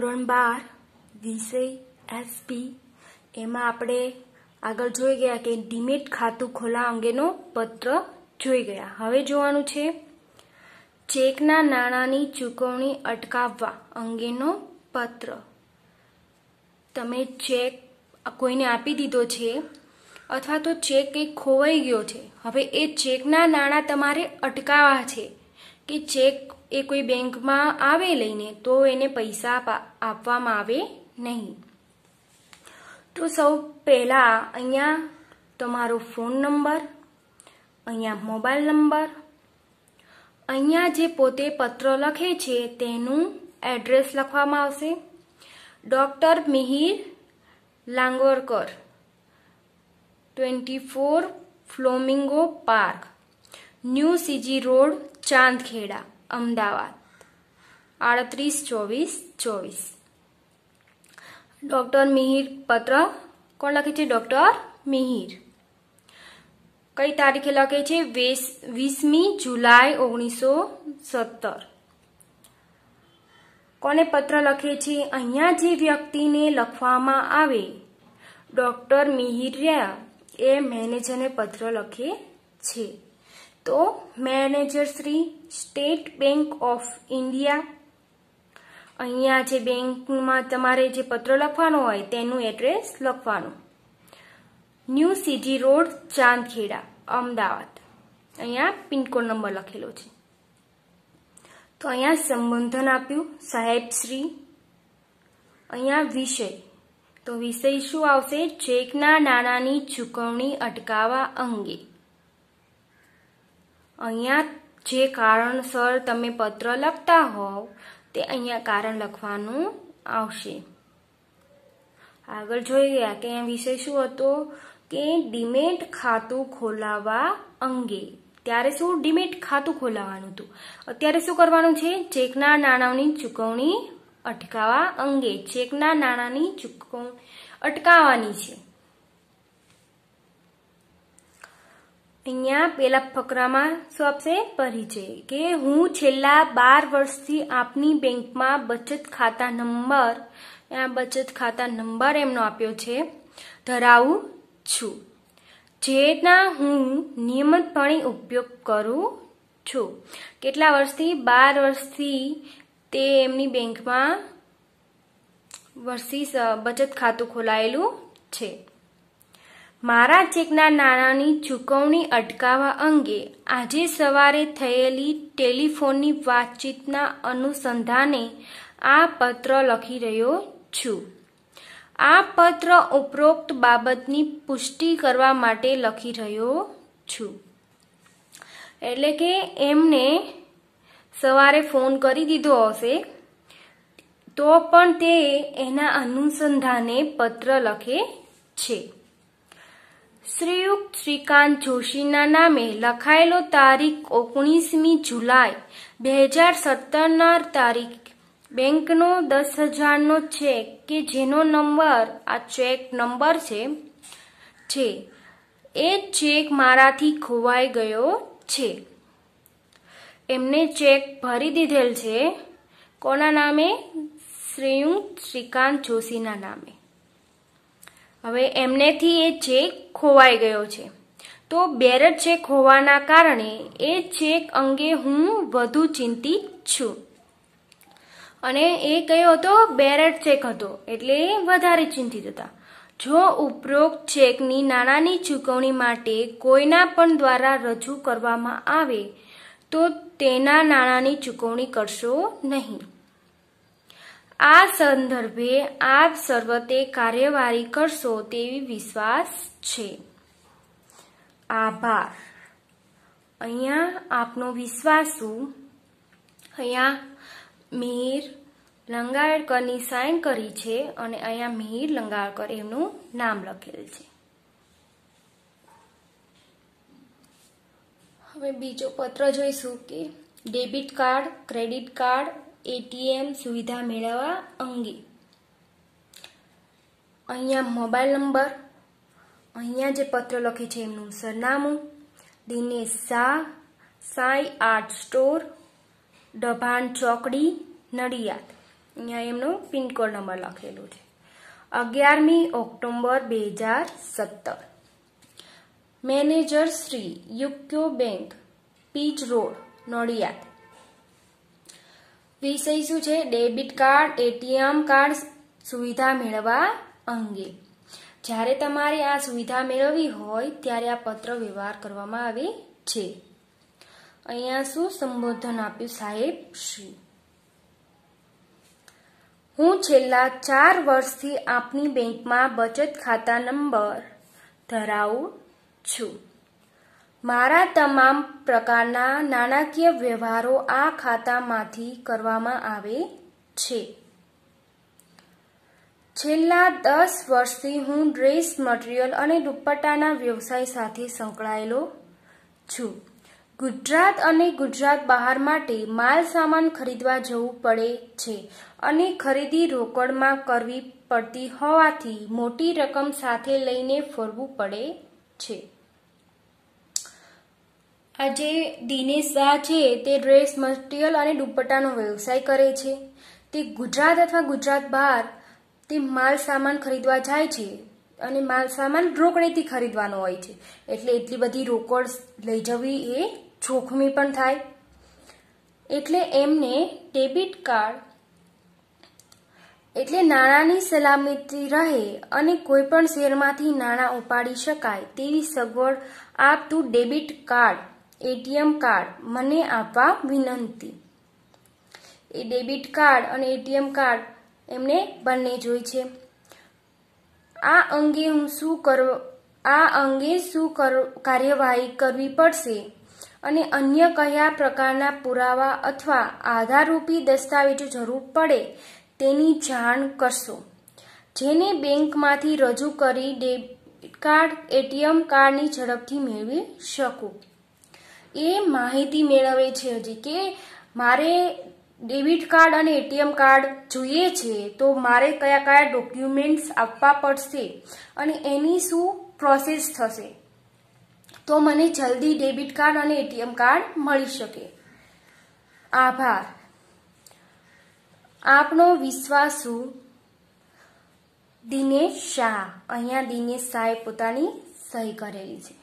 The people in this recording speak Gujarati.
ધોરણ બાર વિષય એસપી એમાં આપણે આગળ જોઈ ગયા કે ડિમેટ ખાતું ખોલા અંગેનો પત્ર જોઈ ગયા હવે જોવાનું છે ચેકના નાણાંની ચૂકવણી અટકાવવા અંગેનો પત્ર તમે ચેક કોઈને આપી દીધો છે અથવા તો ચેક કંઈક ખોવાઈ ગયો છે હવે એ ચેકના નાણાં તમારે અટકાવવા છે કે ચેક એ કોઈ બેંકમાં આવે લઈને તો એને પૈસા આપવામાં આવે નહીં તો સૌ પહેલાં અહીંયા તમારો ફોન નંબર અહીંયા મોબાઈલ નંબર અહીંયા જે પોતે પત્ર લખે છે તેનું એડ્રેસ લખવામાં આવશે doctor Mihir Langorkar twenty four flamingo park new CG road Chandkheda Ahmedabad આડત્રીસ ચોવીસ ચોવીસ ડૉક્ટર મિહિર પત્ર કોણ લખે છે ડૉક્ટર મિહિર કઈ તારીખે લખે છે વીસમી જુલાઈ ઓગણીસો સત્તર કોને પત્ર લખે છે અહીંયા જે વ્યક્તિને લખવામાં આવે ડૉક્ટર મિહિર્યા એ મેનેજરને પત્ર લખે છે તો manager Shri State Bank of India અહીંયા જે બેંકમાં તમારે જે પત્ર લખવાનો હોય તેનું એડ્રેસ લખવાનું new CG road Chandkheda Ahmedabad અહીંયા પિનકોડ નંબર લખેલો છે તો અહીંયા સંબોધન આપ્યું સાહેબ શ્રી અહીંયા વિષય તો વિષય શું આવશે ચેકના નાણાંની ચૂકવણી અટકાવવા અંગે અહીંયા જે કારણસર તમે પત્ર લખતા હોવ તે અહીંયા કારણ લખવાનું આવશે આગળ જોઈ ગયા કે અહીંયા વિષય શું હતો કે ડીમેટ ખાતું ખોલાવવા અંગે ત્યારે શું ડીમેટ ખાતું ખોલાવવાનું હતું અત્યારે શું કરવાનું છે ચેકના નાણાંની ચૂકવણી અટકાવવા અંગે ચેકના નાણાંની ચૂકવણી અટકાવવાની છે અહીંયા પેલા ફકરામાં આપશે પરિચય કે હું છેલ્લા બાર વર્ષથી આપની બેંકમાં બચત ખાતા નંબર આ બચત ખાતા નંબર એમનો આપ્યો છે ધરાવું છું જેના હું નિયમિતપણે ઉપયોગ કરું છું કેટલા વર્ષથી બાર વર્ષથી તે એમની બેંકમાં વર્ષી બચત ખાતું ખોલાયેલું છે મારા ચેકના નાણાંની ચૂકવણી અટકાવવા અંગે આજે સવારે થયેલી ટેલિફોનની વાતચીતના અનુસંધાને આ પત્ર લખી રહ્યો છું આ પત્ર ઉપરોક્ત બાબતની પુષ્ટિ કરવા માટે લખી રહ્યો છું એટલે કે એમને સવારે ફોન કરી દીધો હશે તો પણ તે એના અનુસંધાને પત્ર લખે છે શ્રીયુક્ત શ્રીકાંત જોશીના નામે લખાયેલો તારીખ ઓગણીસમી જુલાઈ બે હજાર સત્તરના તારીખ બેંકનો દસ હજારનો ચેક કે જેનો નંબર આ ચેક નંબર છે છે એ ચેક મારાથી ખોવાઈ ગયો છે એમને ચેક ભરી દીધેલ છે કોના નામે શ્રીયુક્ત શ્રીકાંત જોશીના નામે હવે એમનેથી એ ચેક ખોવાઈ ગયો છે તો બેરડ ચેક હોવાના કારણે એ ચેક અંગે હું વધુ ચિંતિત છું અને એ કયો હતો બેરડ ચેક હતો એટલે વધારે ચિંતિત હતા જો ઉપરોક્ત ચેકની નાણાંની ચૂકવણી માટે કોઈના પણ દ્વારા રજૂ કરવામાં આવે તો તેના નાણાંની ચૂકવણી કરશો નહીં આ સંદર્ભે આપ સર્વતે કાર્યવાહી કરશો તેવી વિશ્વાસ છે આભાર અહીંયા આપનો વિશ્વાસુ અહીંયા મિહિર લંગાળકરની સાઈન કરી છે અને અહીંયા મિહિર લંગાળકર એમનું નામ લખેલ છે હવે બીજો પત્ર જોઈશું કે debit card credit card ATM સુવિધા મેળવવા અંગે અહીંયા મોબાઈલ નંબર અહીંયા જે પત્ર લખે છે એમનું સરનામું દિનેશ શાહ સાંઈ આર્ટ સ્ટોર ડભાણ ચોકડી નડિયાદ અહીંયા એમનો પિનકોડ નંબર લખેલો છે અગિયારમી ઓક્ટોમ્બર બે હજાર સત્તર manager Shri UCO bank Pij road Nadiad વિષય શું છે ડેબિટ કાર્ડ એટીએમ કાર્ડ સુવિધા મેળવવા અંગે જ્યારે તમારે આ સુવિધા મેળવવી હોય ત્યારે આ પત્ર વ્યવહાર કરવામાં આવે છે અહીંયા શું સંબોધન આપ્યું સાહેબ શ્રી હું છેલ્લા ચાર વર્ષથી આપની બેંકમાં બચત ખાતા નંબર ધરાવું છું મારા તમામ પ્રકારના નાણાકીય વ્યવહારો આ ખાતામાંથી કરવામાં આવે છે છેલ્લા દસ વર્ષથી હું ડ્રેસ મટીરિયલ અને દુપટ્ટાના વ્યવસાય સાથે સંકળાયેલો છું ગુજરાત અને ગુજરાત બહાર માટે માલ સામાન ખરીદવા જવું પડે છે અને ખરીદી રોકડમાં કરવી પડતી હોવાથી મોટી રકમ સાથે લઈને ફરવું પડે છે આ જે દિનેશ શાહ છે તે ડ્રેસ મટીરિયલ અને દુપટ્ટાનો વ્યવસાય કરે છે તે ગુજરાત અથવા ગુજરાત બહાર તે માલ સામાન ખરીદવા જાય છે અને માલ સામાન રોકડેથી ખરીદવાનો હોય છે એટલે એટલી બધી રોકડ લઈ જવી એ જોખમી પણ થાય એટલે એમને ડેબિટ કાર્ડ એટલે નાણાંની સલામતી રહે અને કોઈ પણ શેરમાંથી નાણાં ઉપાડી શકાય તેવી સગવડ આપતું ડેબિટ કાર્ડ એટીએમ કાર્ડ મને આપવા વિનંતી એ ડેબિટ કાર્ડ અને એટીએમ કાર્ડ એમને બંને જોઈ છે આ અંગે હું શું કરવ આ અંગે શું કાર્યવાહી કરવી પડશે અને અન્ય કયા પ્રકારના પુરાવા અથવા આધારરૂપી દસ્તાવેજો જરૂર પડે તેની જાણ કરશો જેને બેંકમાંથી રજૂ કરી ડેબિટ કાર્ડ એટીએમ કાર્ડની ઝડપથી મેળવી શકું એ માહિતી મેળવે છે હજી કે મારે ડેબિટ કાર્ડ અને એટીએમ કાર્ડ જોઈએ છે તો મારે કયા કયા ડોક્યુમેન્ટ્સ આપવા પડશે અને એની શું પ્રોસેસ થશે તો મને જલ્દી ડેબિટ કાર્ડ અને એટીએમ કાર્ડ મળી શકે આભાર આપનો વિશ્વાસુ દિનેશ શાહ અહીંયા દિનેશ શાહે પોતાની સહી કરેલી છે